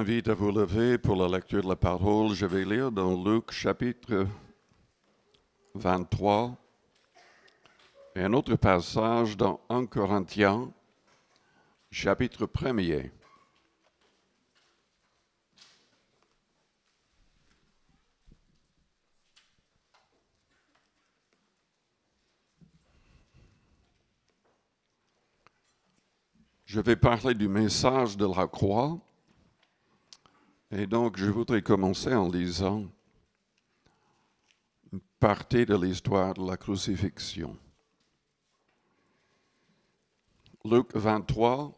invite à vous lever pour la lecture de la parole. Je vais lire dans Luc chapitre 23 et un autre passage dans 1 Corinthiens chapitre 1er. Je vais parler du message de la croix et donc, je voudrais commencer en lisant une partie de l'histoire de la crucifixion. Luc 23,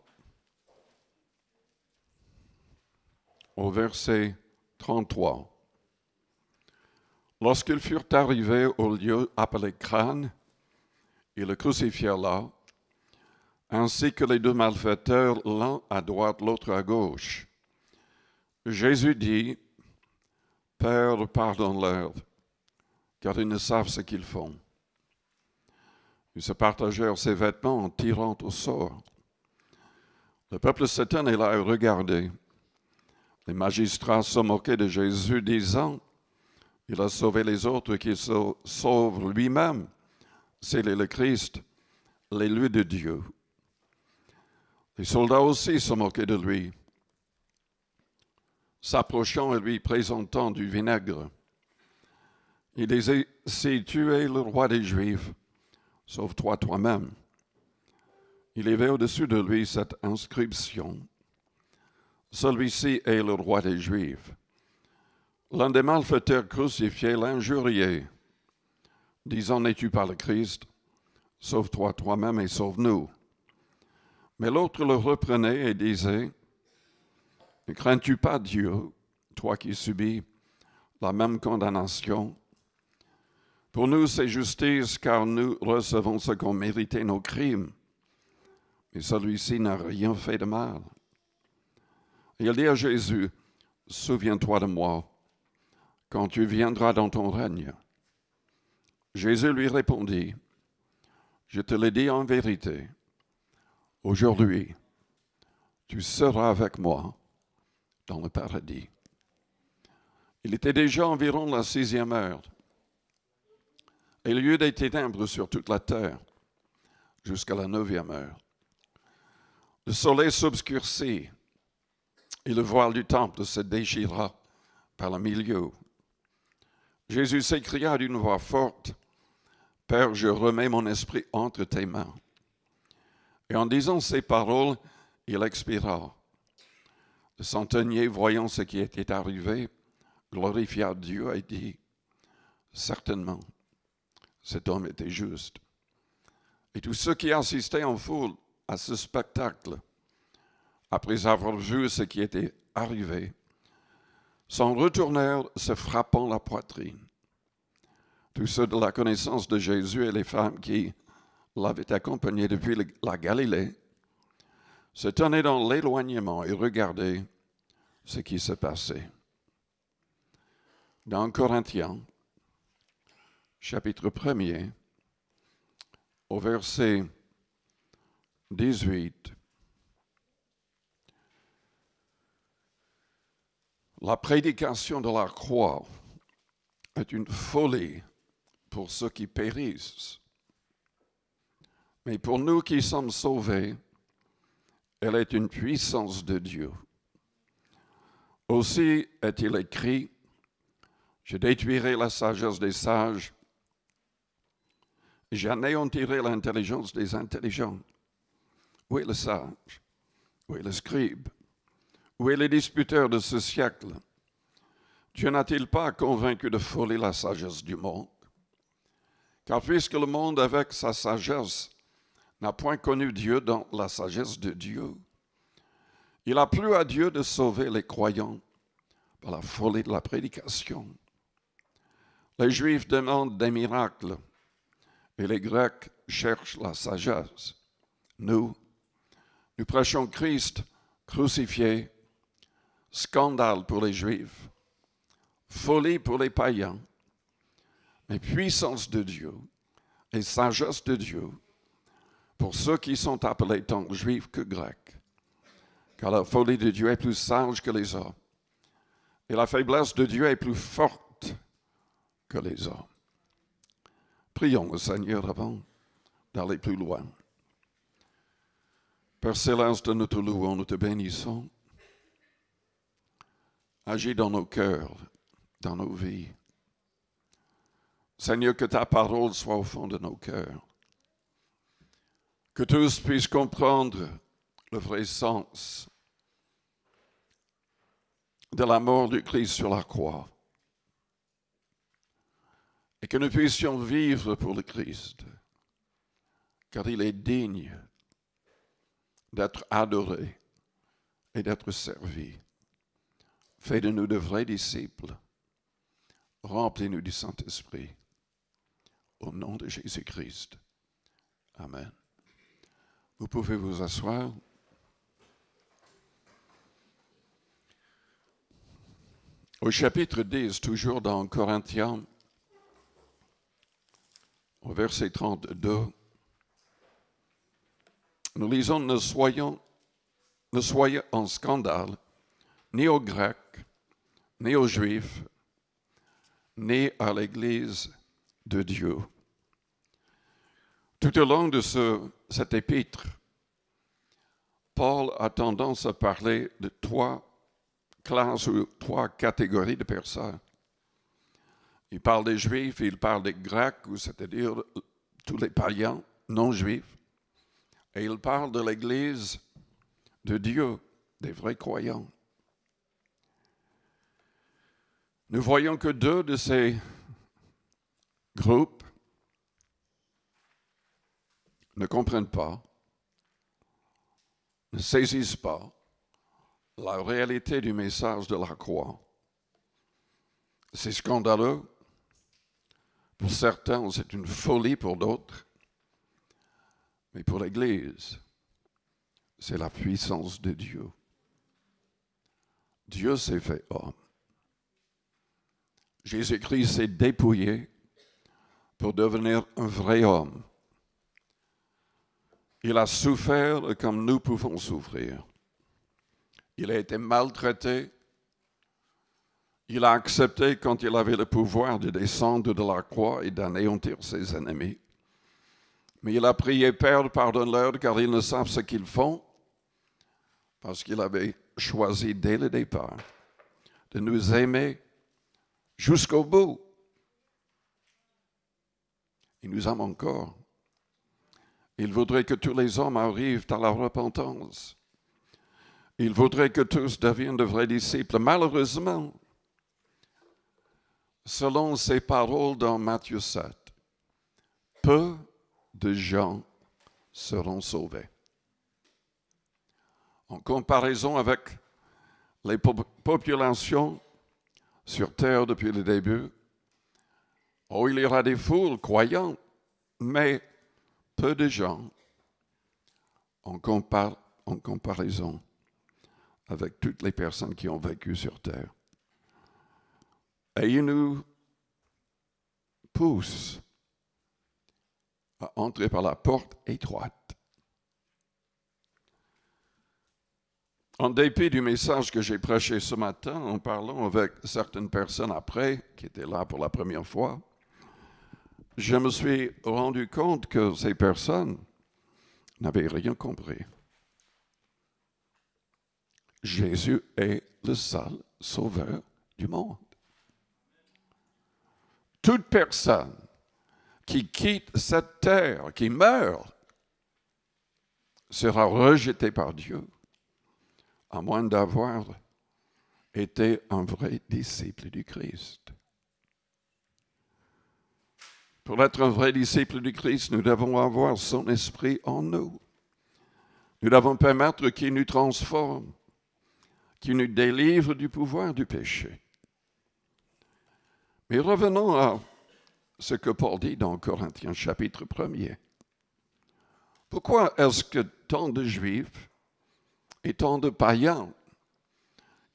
au verset 33. Lorsqu'ils furent arrivés au lieu appelé Crâne, ils le crucifièrent là, ainsi que les deux malfaiteurs, l'un à droite, l'autre à gauche. Jésus dit, Père, pardonne-leur, car ils ne savent ce qu'ils font. Ils se partagèrent ses vêtements en tirant au sort. Le peuple s'étonne et l'a regardé. Les magistrats se moquaient de Jésus, disant, Il a sauvé les autres qu'il sauve lui-même. C'est le Christ, l'élu de Dieu. Les soldats aussi se moquaient de lui s'approchant et lui présentant du vinaigre. Il disait, si tu es le roi des Juifs, sauve-toi toi-même. Il y avait au-dessus de lui cette inscription. Celui-ci est le roi des Juifs. L'un des malfaiteurs crucifiés l'injuriait, disant, n'es-tu pas le Christ Sauve-toi toi-même et sauve-nous. Mais l'autre le reprenait et disait, ne crains-tu pas Dieu, toi qui subis la même condamnation Pour nous, c'est justice car nous recevons ce qu'ont mérité nos crimes. Mais celui-ci n'a rien fait de mal. Il dit à Jésus, souviens-toi de moi quand tu viendras dans ton règne. Jésus lui répondit, je te l'ai dit en vérité, aujourd'hui, tu seras avec moi dans le paradis. Il était déjà environ la sixième heure. Et y eut des ténèbres sur toute la terre jusqu'à la neuvième heure. Le soleil s'obscurcit et le voile du temple se déchira par le milieu. Jésus s'écria d'une voix forte, Père, je remets mon esprit entre tes mains. Et en disant ces paroles, il expira. Le voyant ce qui était arrivé, glorifia Dieu et dit, certainement, cet homme était juste. Et tous ceux qui assistaient en foule à ce spectacle, après avoir vu ce qui était arrivé, s'en retournèrent se frappant la poitrine. Tous ceux de la connaissance de Jésus et les femmes qui l'avaient accompagné depuis la Galilée se tenir dans l'éloignement et regarder ce qui se passait. Dans Corinthiens, chapitre 1er, au verset 18, La prédication de la croix est une folie pour ceux qui périssent. Mais pour nous qui sommes sauvés, elle est une puissance de Dieu. Aussi est-il écrit, je détruirai la sagesse des sages, j'anéantirai l'intelligence des intelligents. Où est le sage Où est le scribe Où est le disputeur de ce siècle Dieu n'a-t-il pas convaincu de folie la sagesse du monde Car puisque le monde avec sa sagesse n'a point connu Dieu dans la sagesse de Dieu. Il a plu à Dieu de sauver les croyants par la folie de la prédication. Les Juifs demandent des miracles et les Grecs cherchent la sagesse. Nous, nous prêchons Christ crucifié, scandale pour les Juifs, folie pour les païens, mais puissance de Dieu et sagesse de Dieu pour ceux qui sont appelés tant juifs que grecs, car la folie de Dieu est plus sage que les hommes, et la faiblesse de Dieu est plus forte que les hommes. Prions au Seigneur avant d'aller plus loin. Père céleste de notre louons, nous te bénissons. Agis dans nos cœurs, dans nos vies. Seigneur, que ta parole soit au fond de nos cœurs que tous puissent comprendre le vrai sens de la mort du Christ sur la croix et que nous puissions vivre pour le Christ, car il est digne d'être adoré et d'être servi. Fais de nous de vrais disciples. Remplis-nous du Saint-Esprit. Au nom de Jésus-Christ. Amen. Vous pouvez vous asseoir. Au chapitre 10, toujours dans Corinthiens, au verset 32, nous lisons Ne soyons, ne soyons en scandale, ni aux Grecs, ni aux Juifs, ni à l'Église de Dieu. Tout au long de ce cette épître, Paul a tendance à parler de trois classes ou trois catégories de personnes. Il parle des Juifs, il parle des Grecs, c'est-à-dire tous les païens non-juifs, et il parle de l'Église de Dieu, des vrais croyants. Nous voyons que deux de ces groupes ne comprennent pas, ne saisissent pas la réalité du message de la croix. C'est scandaleux. Pour certains, c'est une folie pour d'autres. Mais pour l'Église, c'est la puissance de Dieu. Dieu s'est fait homme. Jésus-Christ s'est dépouillé pour devenir un vrai homme il a souffert comme nous pouvons souffrir. Il a été maltraité. Il a accepté quand il avait le pouvoir de descendre de la croix et d'anéantir ses ennemis. Mais il a prié Père, pardonne-leur car ils ne savent ce qu'ils font, parce qu'il avait choisi dès le départ de nous aimer jusqu'au bout. Il nous aime encore. Il voudrait que tous les hommes arrivent à la repentance. Il voudrait que tous deviennent de vrais disciples. Malheureusement, selon ces paroles dans Matthieu 7, peu de gens seront sauvés. En comparaison avec les populations sur Terre depuis le début, oh, il y aura des foules croyantes, mais peu de gens en, en comparaison avec toutes les personnes qui ont vécu sur Terre. Et il nous pousse à entrer par la porte étroite. En dépit du message que j'ai prêché ce matin, en parlant avec certaines personnes après, qui étaient là pour la première fois, je me suis rendu compte que ces personnes n'avaient rien compris. Jésus est le seul sauveur du monde. Toute personne qui quitte cette terre, qui meurt, sera rejetée par Dieu, à moins d'avoir été un vrai disciple du Christ. Pour être un vrai disciple du Christ, nous devons avoir son esprit en nous. Nous devons permettre qu'il nous transforme, qu'il nous délivre du pouvoir du péché. Mais revenons à ce que Paul dit dans Corinthiens chapitre 1er. Pourquoi est-ce que tant de juifs et tant de païens,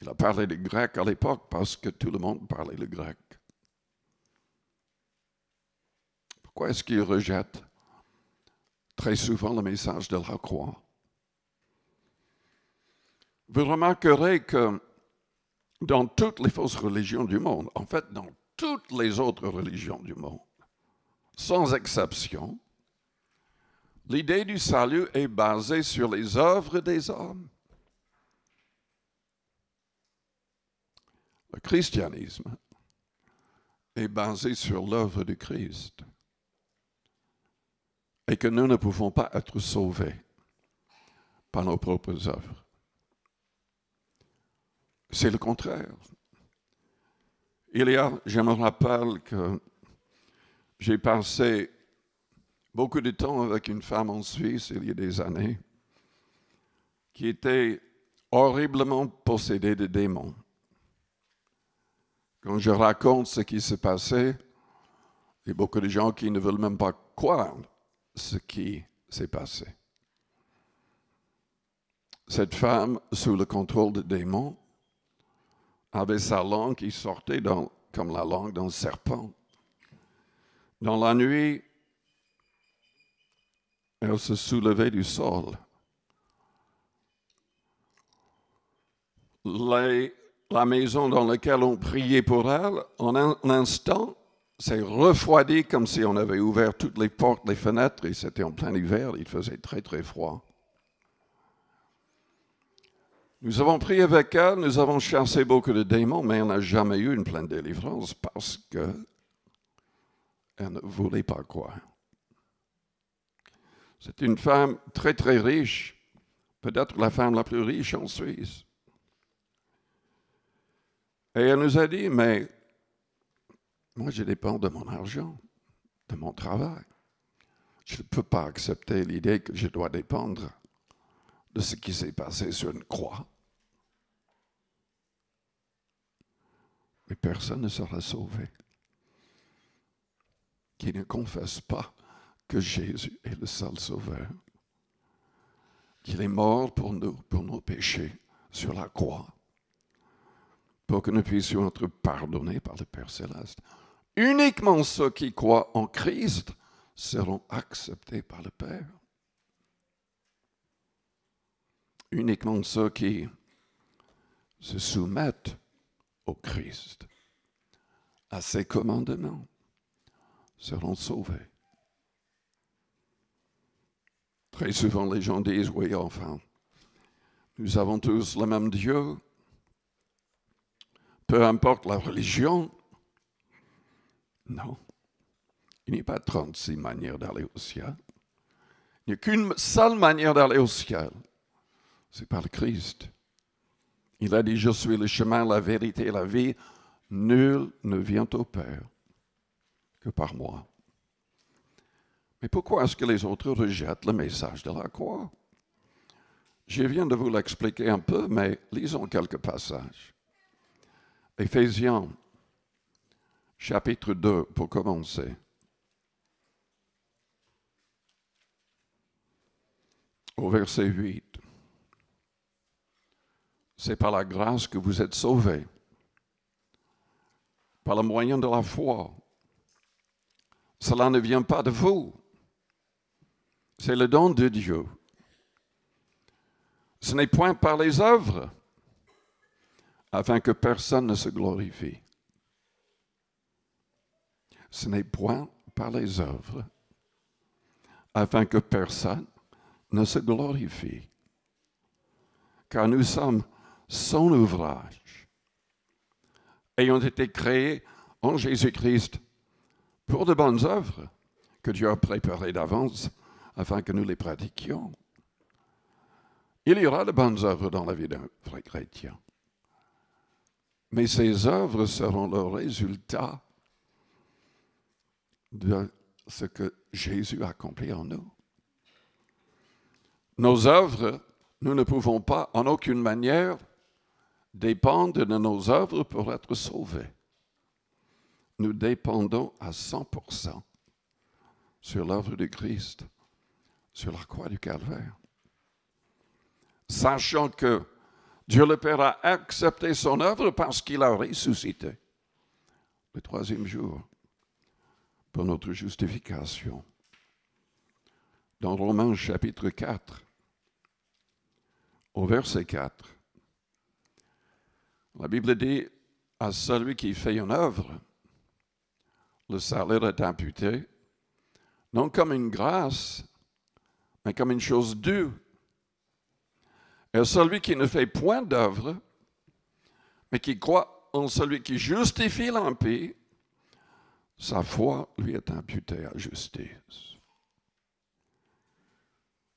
il a parlé le grec à l'époque parce que tout le monde parlait le grec, Pourquoi est-ce qu'ils rejettent très souvent le message de la croix? Vous remarquerez que dans toutes les fausses religions du monde, en fait dans toutes les autres religions du monde, sans exception, l'idée du salut est basée sur les œuvres des hommes. Le christianisme est basé sur l'œuvre du Christ et que nous ne pouvons pas être sauvés par nos propres œuvres. C'est le contraire. Il y a, je me rappelle que j'ai passé beaucoup de temps avec une femme en Suisse il y a des années qui était horriblement possédée de démons. Quand je raconte ce qui s'est passé, il y a beaucoup de gens qui ne veulent même pas croire ce qui s'est passé. Cette femme, sous le contrôle des démons, avait sa langue qui sortait comme la langue d'un serpent. Dans la nuit, elle se soulevait du sol. la maison dans laquelle on priait pour elle, en un instant, c'est refroidi comme si on avait ouvert toutes les portes, les fenêtres, et c'était en plein hiver, il faisait très très froid. Nous avons prié avec elle, nous avons chassé beaucoup de démons, mais on n'a jamais eu une pleine délivrance parce que elle ne voulait pas croire. C'est une femme très très riche, peut-être la femme la plus riche en Suisse. Et elle nous a dit, mais moi, je dépends de mon argent, de mon travail. Je ne peux pas accepter l'idée que je dois dépendre de ce qui s'est passé sur une croix. Mais personne ne sera sauvé qui ne confesse pas que Jésus est le seul sauveur, qu'il est mort pour nous, pour nos péchés sur la croix, pour que nous puissions être pardonnés par le Père céleste. Uniquement ceux qui croient en Christ seront acceptés par le Père. Uniquement ceux qui se soumettent au Christ, à ses commandements, seront sauvés. Très souvent, les gens disent, oui, enfin, nous avons tous le même Dieu. Peu importe la religion, non. Il n'y a pas 36 manières d'aller au ciel. Il n'y a qu'une seule manière d'aller au ciel. C'est par le Christ. Il a dit, je suis le chemin, la vérité et la vie. Nul ne vient au Père que par moi. Mais pourquoi est-ce que les autres rejettent le message de la croix? Je viens de vous l'expliquer un peu, mais lisons quelques passages. Éphésiens chapitre 2 pour commencer. Au verset 8, c'est par la grâce que vous êtes sauvés, par le moyen de la foi. Cela ne vient pas de vous, c'est le don de Dieu. Ce n'est point par les œuvres, afin que personne ne se glorifie ce n'est point par les œuvres, afin que personne ne se glorifie, car nous sommes son ouvrage, ayant été créés en Jésus-Christ pour de bonnes œuvres que Dieu a préparées d'avance afin que nous les pratiquions. Il y aura de bonnes œuvres dans la vie d'un vrai chrétien, mais ces œuvres seront le résultat de ce que Jésus a accompli en nous. Nos œuvres, nous ne pouvons pas en aucune manière dépendre de nos œuvres pour être sauvés. Nous dépendons à 100% sur l'œuvre du Christ, sur la croix du Calvaire. Sachant que Dieu le Père a accepté son œuvre parce qu'il a ressuscité le troisième jour dans notre justification. Dans Romains chapitre 4, au verset 4, la Bible dit à celui qui fait une œuvre, le salaire est imputé, non comme une grâce, mais comme une chose due. Et celui qui ne fait point d'œuvre, mais qui croit en celui qui justifie l'empire, sa foi lui est imputée à justice.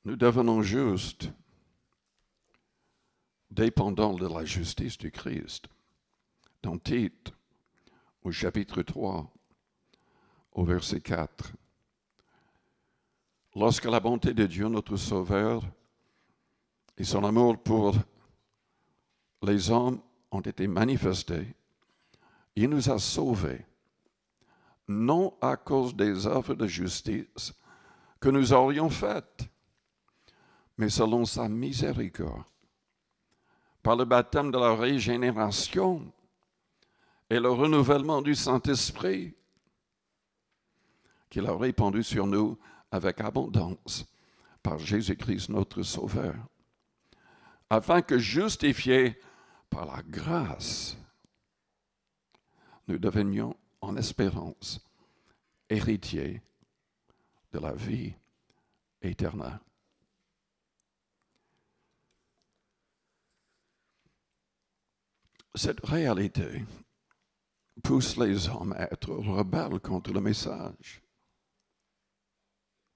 Nous devenons justes dépendant de la justice du Christ. Dans Tite, au chapitre 3, au verset 4, lorsque la bonté de Dieu, notre Sauveur, et son amour pour les hommes ont été manifestés, il nous a sauvés non à cause des œuvres de justice que nous aurions faites, mais selon sa miséricorde, par le baptême de la régénération et le renouvellement du Saint-Esprit, qu'il a répandu sur nous avec abondance par Jésus-Christ notre Sauveur, afin que justifiés par la grâce, nous devenions en espérance, héritier de la vie éternelle. Cette réalité pousse les hommes à être rebelles contre le message.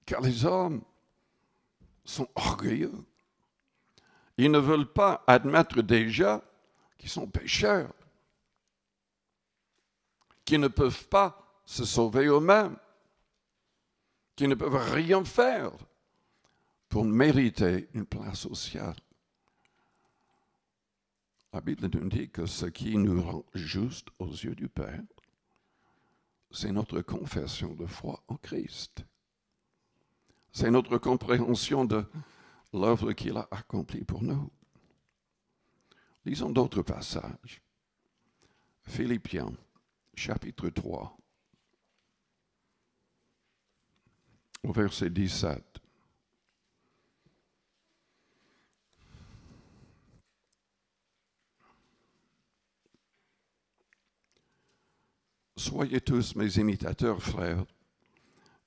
Car les hommes sont orgueilleux. Ils ne veulent pas admettre déjà qu'ils sont pécheurs qui ne peuvent pas se sauver eux-mêmes, qui ne peuvent rien faire pour mériter une place sociale. La Bible nous dit que ce qui nous rend juste aux yeux du Père, c'est notre confession de foi en Christ. C'est notre compréhension de l'œuvre qu'il a accomplie pour nous. Lisons d'autres passages. Philippiens chapitre 3, au verset 17. Soyez tous mes imitateurs, frères,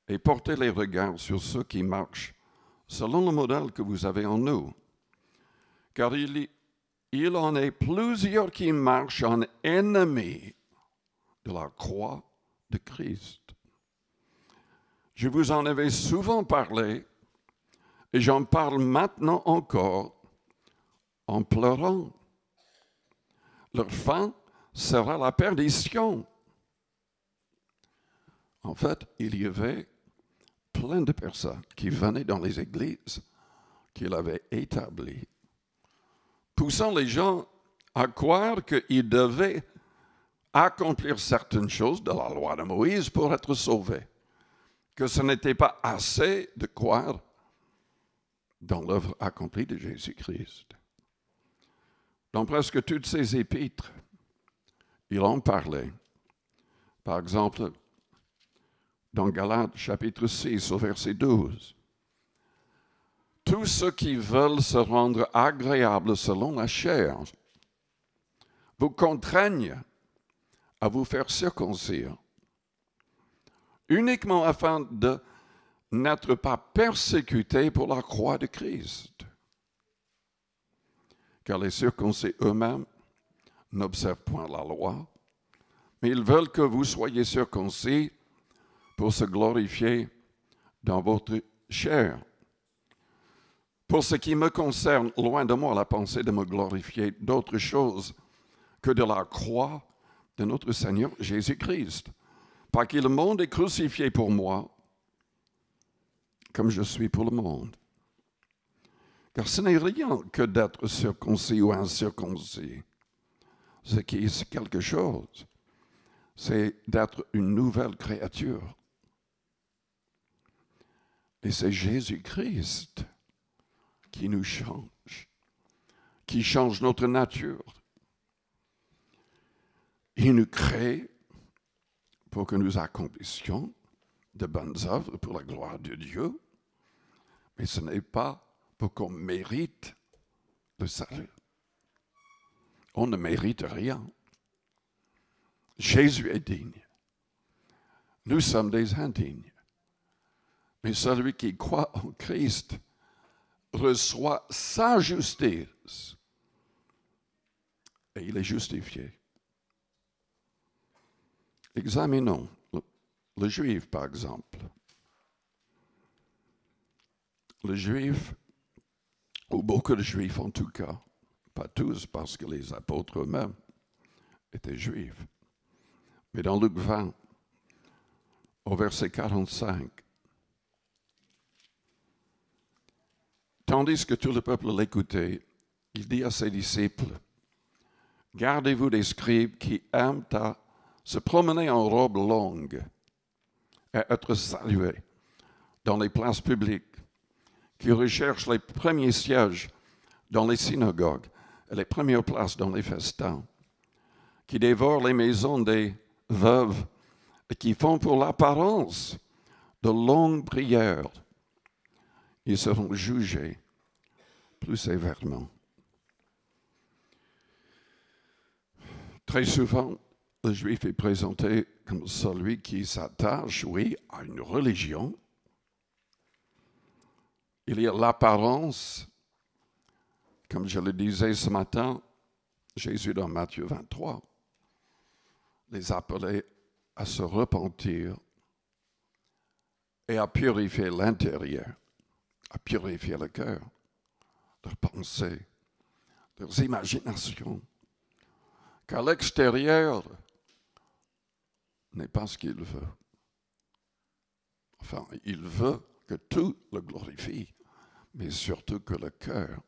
et portez les regards sur ceux qui marchent selon le modèle que vous avez en nous. Car il, il en est plusieurs qui marchent en ennemis la croix de Christ. Je vous en avais souvent parlé et j'en parle maintenant encore en pleurant. Leur fin sera la perdition. En fait, il y avait plein de personnes qui venaient dans les églises qu'il avait établies, poussant les gens à croire qu'ils devaient accomplir certaines choses de la loi de Moïse pour être sauvé. Que ce n'était pas assez de croire dans l'œuvre accomplie de Jésus-Christ. Dans presque toutes ses épîtres, il en parlait. Par exemple, dans Galates chapitre 6 au verset 12. Tous ceux qui veulent se rendre agréables selon la chair vous contraignent à vous faire circoncire, uniquement afin de n'être pas persécuté pour la croix de Christ. Car les circoncis eux-mêmes n'observent point la loi, mais ils veulent que vous soyez circoncis pour se glorifier dans votre chair. Pour ce qui me concerne, loin de moi la pensée de me glorifier d'autre chose que de la croix de notre Seigneur Jésus-Christ. Par qui le monde est crucifié pour moi, comme je suis pour le monde. Car ce n'est rien que d'être circoncis ou incirconcis. Ce qui est quelque chose, c'est d'être une nouvelle créature. Et c'est Jésus-Christ qui nous change, qui change notre nature, il nous crée pour que nous accomplissions de bonnes œuvres pour la gloire de Dieu, mais ce n'est pas pour qu'on mérite le salut. On ne mérite rien. Jésus est digne. Nous sommes des indignes. Mais celui qui croit en Christ reçoit sa justice et il est justifié. Examinons le, juif, par exemple. Le juif, ou beaucoup de juifs en tout cas, pas tous parce que les apôtres eux-mêmes étaient juifs, mais dans Luc 20, au verset 45, Tandis que tout le peuple l'écoutait, il dit à ses disciples, Gardez-vous des scribes qui aiment à se promener en robe longue et être salué dans les places publiques, qui recherchent les premiers sièges dans les synagogues et les premières places dans les festins, qui dévorent les maisons des veuves et qui font pour l'apparence de longues prières, ils seront jugés plus sévèrement. Très souvent, le euh, juif est présenté comme celui qui s'attache, oui, à une religion. Il y a l'apparence, comme je le disais ce matin, Jésus dans Matthieu 23 les appelait à se repentir et à purifier l'intérieur, à purifier le cœur, leurs pensées, leurs imaginations. Qu'à l'extérieur, n'est pas ce qu'il veut. Enfin, il veut que tout le glorifie, mais surtout que le cœur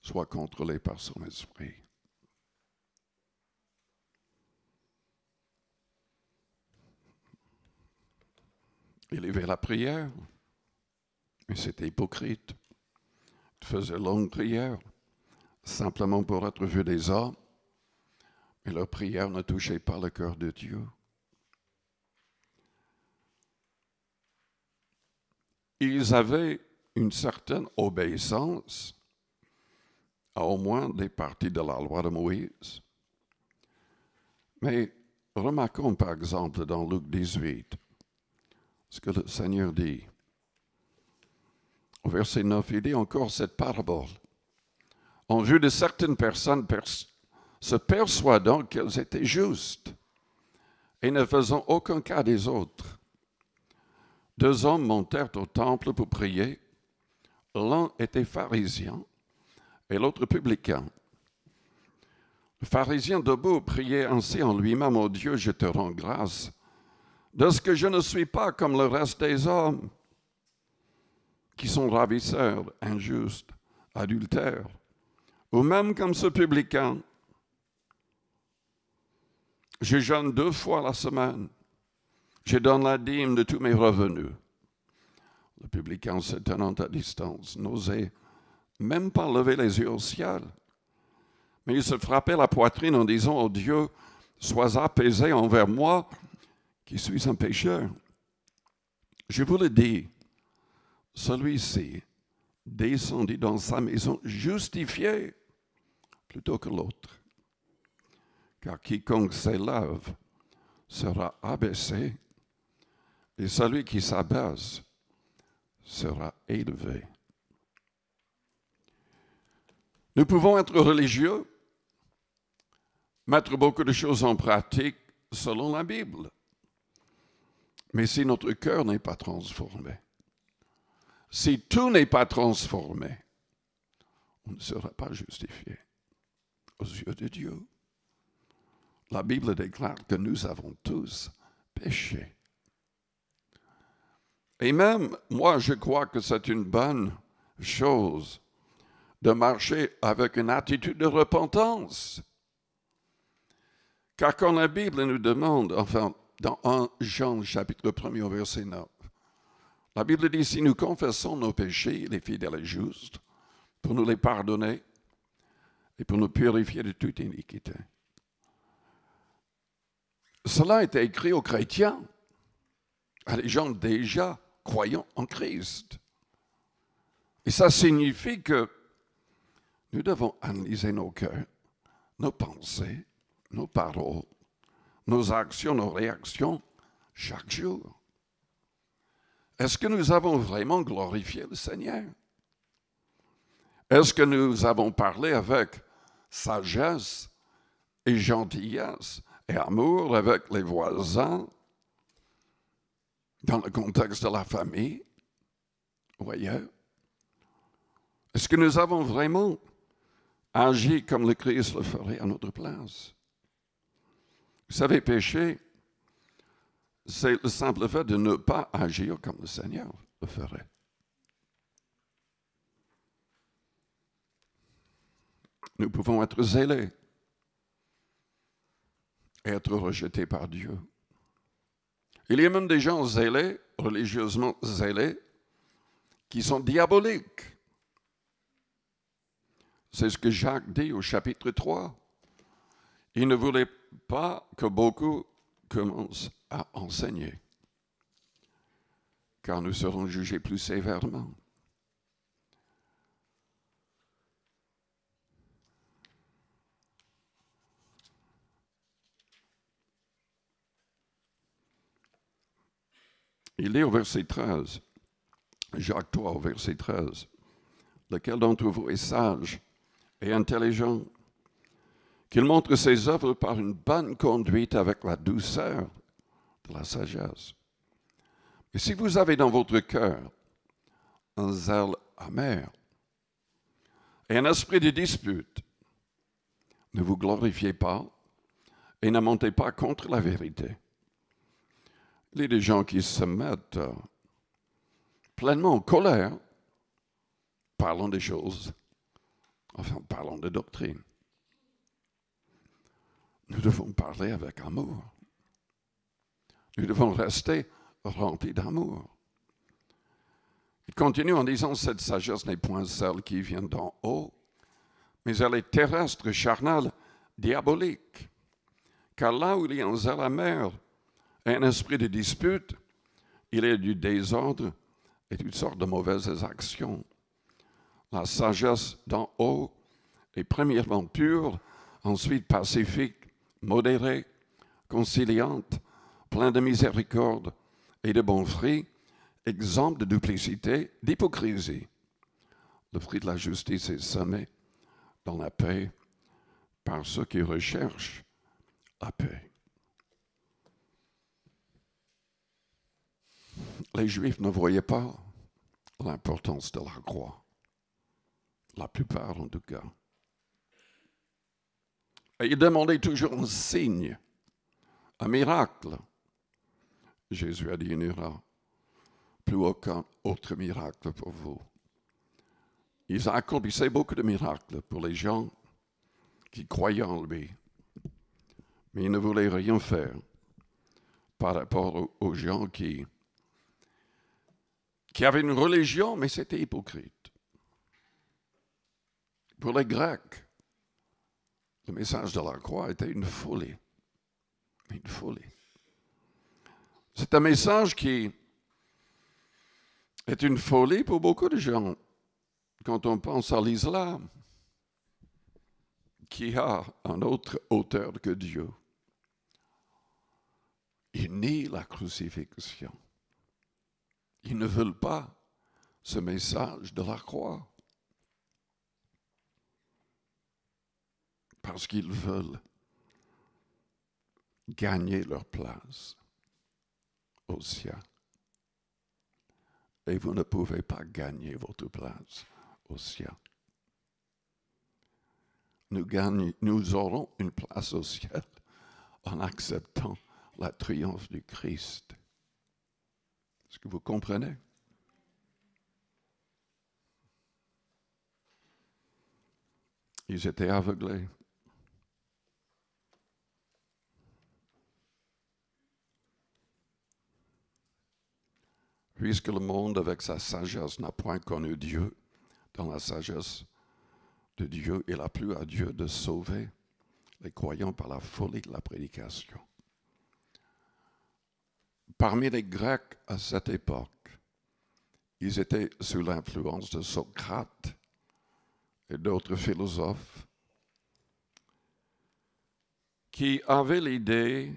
soit contrôlé par son esprit. Il avait la prière, mais c'était hypocrite. Il faisait longue prière, simplement pour être vu des hommes, et leur prière ne touchait pas le cœur de Dieu. Ils avaient une certaine obéissance à au moins des parties de la loi de Moïse. Mais remarquons par exemple dans Luc 18 ce que le Seigneur dit. Au verset 9, il dit encore cette parabole. En vue de certaines personnes se persuadant qu'elles étaient justes et ne faisant aucun cas des autres. Deux hommes montèrent au temple pour prier. L'un était pharisien et l'autre publicain. Le pharisien debout priait ainsi en lui-même, Dieu, je te rends grâce de ce que je ne suis pas comme le reste des hommes qui sont ravisseurs, injustes, adultères, ou même comme ce publicain. Je jeûne deux fois la semaine. Je donne la dîme de tous mes revenus. Le publican se tenant à distance n'osait même pas lever les yeux au ciel. Mais il se frappait la poitrine en disant Oh Dieu, sois apaisé envers moi qui suis un pécheur. Je vous le dis, celui-ci descendit dans sa maison justifié plutôt que l'autre car quiconque s'élève sera abaissé, et celui qui s'abaisse sera élevé. Nous pouvons être religieux, mettre beaucoup de choses en pratique selon la Bible, mais si notre cœur n'est pas transformé, si tout n'est pas transformé, on ne sera pas justifié aux yeux de Dieu. La Bible déclare que nous avons tous péché. Et même moi, je crois que c'est une bonne chose de marcher avec une attitude de repentance. Car quand la Bible nous demande, enfin, dans 1 Jean chapitre 1 verset 9, la Bible dit, si nous confessons nos péchés, les fidèles et justes, pour nous les pardonner et pour nous purifier de toute iniquité. Cela était écrit aux chrétiens, à les gens déjà croyant en Christ. Et ça signifie que nous devons analyser nos cœurs, nos pensées, nos paroles, nos actions, nos réactions chaque jour. Est-ce que nous avons vraiment glorifié le Seigneur? Est-ce que nous avons parlé avec sagesse et gentillesse et amour avec les voisins dans le contexte de la famille voyez, Est-ce que nous avons vraiment agi comme le Christ le ferait à notre place? Vous savez, péché, c'est le simple fait de ne pas agir comme le Seigneur le ferait. Nous pouvons être zélés être rejeté par Dieu. Il y a même des gens zélés, religieusement zélés, qui sont diaboliques. C'est ce que Jacques dit au chapitre 3. Il ne voulait pas que beaucoup commencent à enseigner, car nous serons jugés plus sévèrement. Il est au verset 13, Jacques 3 au verset 13, lequel d'entre vous est sage et intelligent, qu'il montre ses œuvres par une bonne conduite avec la douceur de la sagesse. Et si vous avez dans votre cœur un zèle amer et un esprit de dispute, ne vous glorifiez pas et ne montez pas contre la vérité il y a des gens qui se mettent euh, pleinement en colère, parlant des choses, enfin parlant des doctrines. Nous devons parler avec amour. Nous devons rester remplis d'amour. Il continue en disant, cette sagesse n'est point celle qui vient d'en haut, mais elle est terrestre, charnelle, diabolique. Car là où il y a la zèle un esprit de dispute, il est du désordre et toutes sorte de mauvaises actions. La sagesse d'en haut est premièrement pure, ensuite pacifique, modérée, conciliante, pleine de miséricorde et de bons fruits, exemple de duplicité, d'hypocrisie. Le fruit de la justice est semé dans la paix par ceux qui recherchent la paix. les Juifs ne voyaient pas l'importance de la croix. La plupart, en tout cas. Et ils demandaient toujours un signe, un miracle. Jésus a dit, il n'y aura plus aucun autre miracle pour vous. Il accomplissaient beaucoup de miracles pour les gens qui croyaient en lui, mais ils ne voulaient rien faire par rapport aux gens qui qui avait une religion, mais c'était hypocrite. Pour les Grecs, le message de la croix était une folie. Une folie. C'est un message qui est une folie pour beaucoup de gens quand on pense à l'islam, qui a un autre auteur que Dieu. Il nie la crucifixion. Ils ne veulent pas ce message de la croix. Parce qu'ils veulent gagner leur place au ciel. Et vous ne pouvez pas gagner votre place au ciel. Nous, nous aurons une place au ciel en acceptant la triomphe du Christ. Est-ce que vous comprenez? Ils étaient aveuglés. Puisque le monde, avec sa sagesse, n'a point connu Dieu, dans la sagesse de Dieu, il a plu à Dieu de sauver les croyants par la folie de la prédication. Parmi les Grecs à cette époque, ils étaient sous l'influence de Socrate et d'autres philosophes qui avaient l'idée,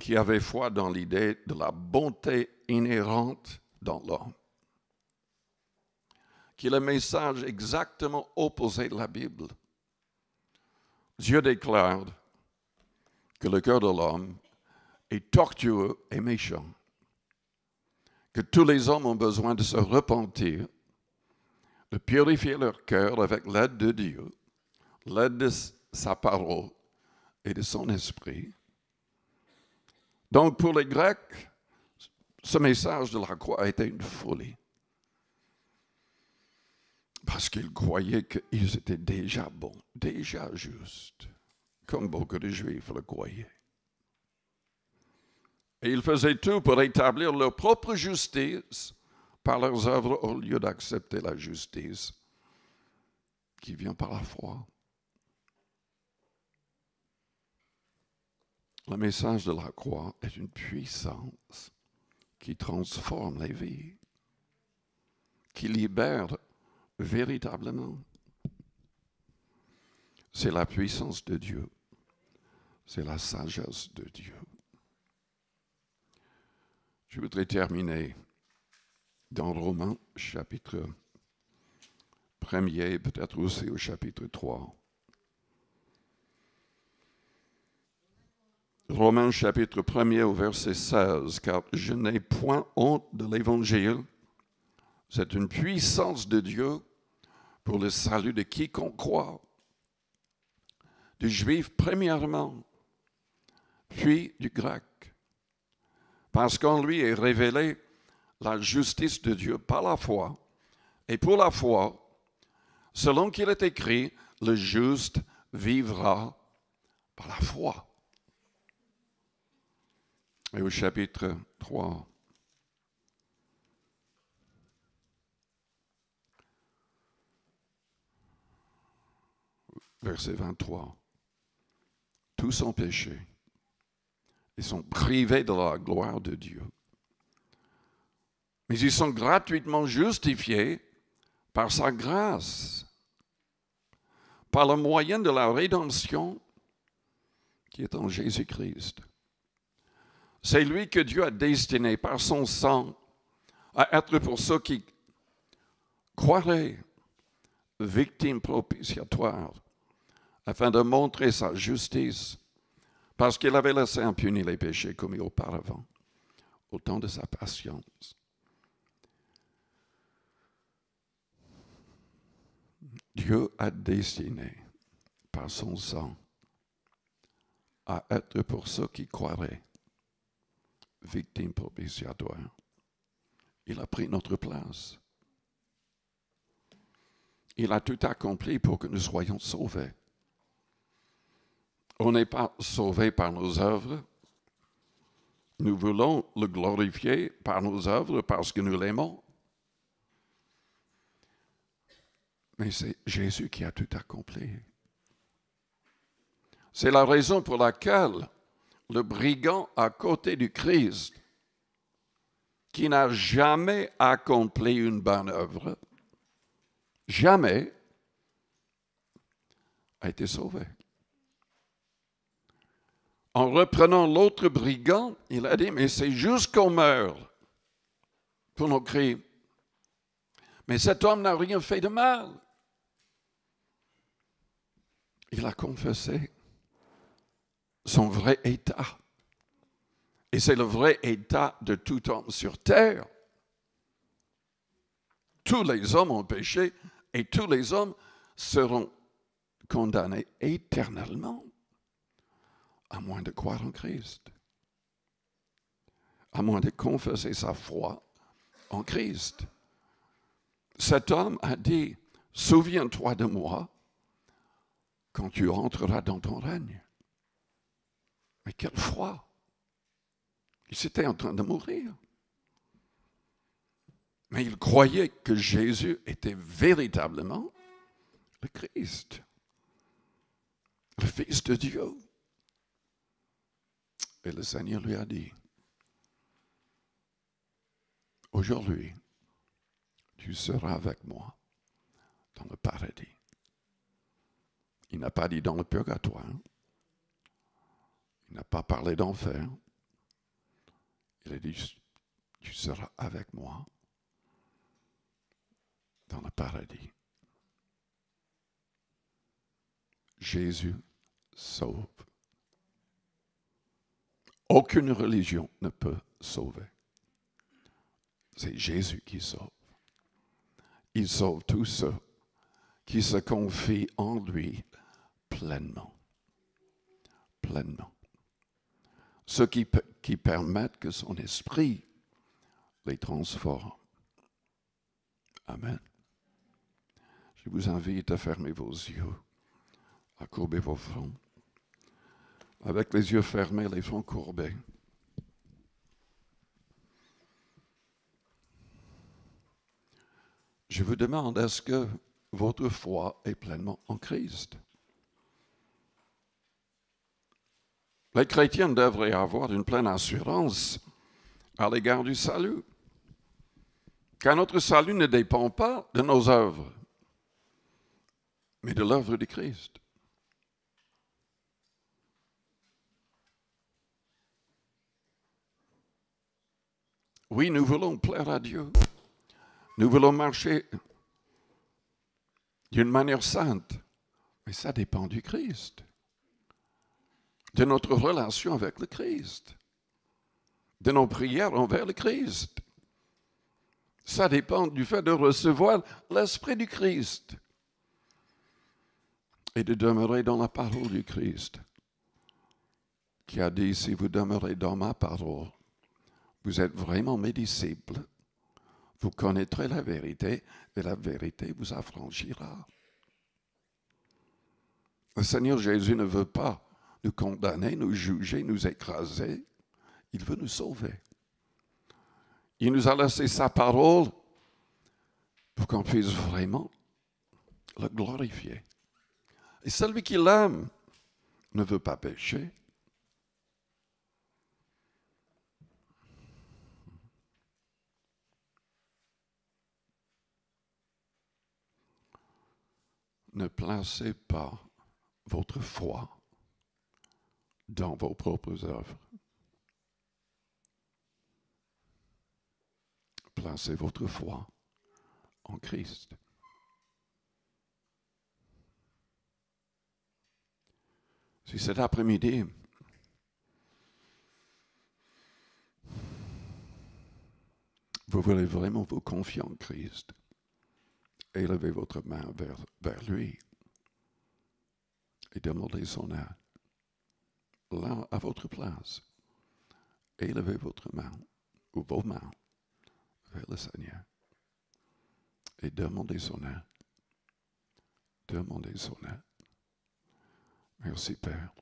qui avaient foi dans l'idée de la bonté inhérente dans l'homme, qui est le message exactement opposé de la Bible. Dieu déclare que le cœur de l'homme et tortueux et méchant, que tous les hommes ont besoin de se repentir, de purifier leur cœur avec l'aide de Dieu, l'aide de sa parole et de son esprit. Donc pour les Grecs, ce message de la croix était une folie. Parce qu'ils croyaient qu'ils étaient déjà bons, déjà justes, comme beaucoup de Juifs le croyaient. Et ils faisaient tout pour établir leur propre justice par leurs œuvres au lieu d'accepter la justice qui vient par la foi. Le message de la croix est une puissance qui transforme les vies, qui libère véritablement. C'est la puissance de Dieu, c'est la sagesse de Dieu. Je voudrais terminer dans Romains chapitre 1er, peut-être aussi au chapitre 3. Romains chapitre 1er au verset 16, car je n'ai point honte de l'Évangile. C'est une puissance de Dieu pour le salut de quiconque croit, du juif premièrement, puis du grec parce qu'en lui est révélée la justice de Dieu par la foi. Et pour la foi, selon qu'il est écrit, le juste vivra par la foi. Et au chapitre 3, verset 23, tous ont péché ils sont privés de la gloire de Dieu. Mais ils sont gratuitement justifiés par sa grâce, par le moyen de la rédemption qui est en Jésus-Christ. C'est lui que Dieu a destiné par son sang à être pour ceux qui croiraient victime propitiatoire afin de montrer sa justice parce qu'il avait laissé impuni les péchés commis auparavant, au temps de sa patience. Dieu a destiné par son sang à être pour ceux qui croiraient victime propitiatoire. Il a pris notre place. Il a tout accompli pour que nous soyons sauvés. On n'est pas sauvé par nos œuvres. Nous voulons le glorifier par nos œuvres parce que nous l'aimons. Mais c'est Jésus qui a tout accompli. C'est la raison pour laquelle le brigand à côté du Christ, qui n'a jamais accompli une bonne œuvre, jamais, a été sauvé en reprenant l'autre brigand, il a dit, mais c'est juste qu'on meurt pour nos crimes. Mais cet homme n'a rien fait de mal. Il a confessé son vrai état. Et c'est le vrai état de tout homme sur terre. Tous les hommes ont péché et tous les hommes seront condamnés éternellement à moins de croire en Christ, à moins de confesser sa foi en Christ. Cet homme a dit, souviens-toi de moi quand tu entreras dans ton règne. Mais quelle foi Il s'était en train de mourir. Mais il croyait que Jésus était véritablement le Christ, le Fils de Dieu. Et le Seigneur lui a dit, aujourd'hui, tu seras avec moi dans le paradis. Il n'a pas dit dans le purgatoire. Il n'a pas parlé d'enfer. Il a dit, tu seras avec moi dans le paradis. Jésus sauve. Aucune religion ne peut sauver. C'est Jésus qui sauve. Il sauve tous ceux qui se confient en lui pleinement. Pleinement. Ceux qui, qui permettent que son esprit les transforme. Amen. Je vous invite à fermer vos yeux, à courber vos fronts avec les yeux fermés, les fronts courbés. Je vous demande, est-ce que votre foi est pleinement en Christ Les chrétiens devraient avoir une pleine assurance à l'égard du salut, car notre salut ne dépend pas de nos œuvres, mais de l'œuvre du Christ. Oui, nous voulons plaire à Dieu. Nous voulons marcher d'une manière sainte. Mais ça dépend du Christ, de notre relation avec le Christ, de nos prières envers le Christ. Ça dépend du fait de recevoir l'Esprit du Christ et de demeurer dans la parole du Christ, qui a dit, si vous demeurez dans ma parole, vous êtes vraiment mes disciples, vous connaîtrez la vérité et la vérité vous affranchira. Le Seigneur Jésus ne veut pas nous condamner, nous juger, nous écraser. Il veut nous sauver. Il nous a laissé sa parole pour qu'on puisse vraiment le glorifier. Et celui qui l'aime ne veut pas pécher. ne placez pas votre foi dans vos propres œuvres. Placez votre foi en Christ. Si cet après-midi, vous voulez vraiment vous confier en Christ, élevez votre main vers, lui et demandez son aide. Là, à votre place, élevez votre main ou vos mains vers le Seigneur et demandez son aide. Demandez son aide. Merci Père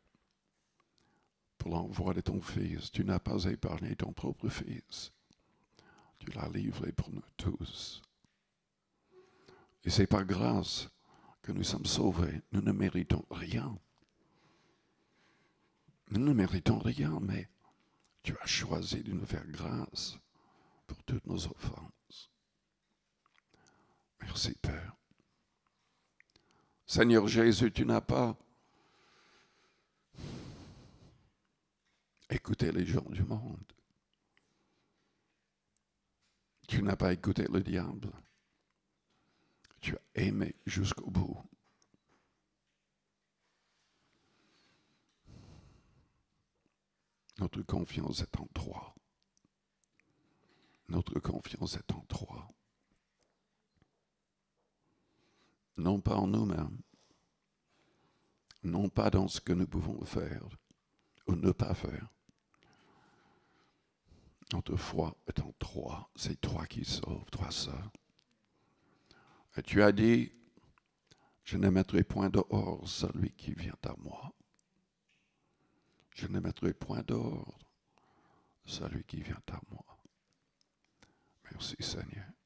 pour l'envoi de ton Fils. Tu n'as pas épargné ton propre Fils. Tu l'as livré pour nous tous. Et c'est par grâce que nous sommes sauvés. Nous ne méritons rien. Nous ne méritons rien, mais tu as choisi de nous faire grâce pour toutes nos offenses. Merci Père. Seigneur Jésus, tu n'as pas écouté les gens du monde. Tu n'as pas écouté le diable tu as aimé jusqu'au bout. Notre confiance est en toi. Notre confiance est en toi. Non pas en nous-mêmes, non pas dans ce que nous pouvons faire ou ne pas faire. Notre foi est en toi, c'est toi qui sauves, toi ça. Et tu as dit, je ne mettrai point dehors celui qui vient à moi. Je ne mettrai point dehors celui qui vient à moi. Merci Seigneur.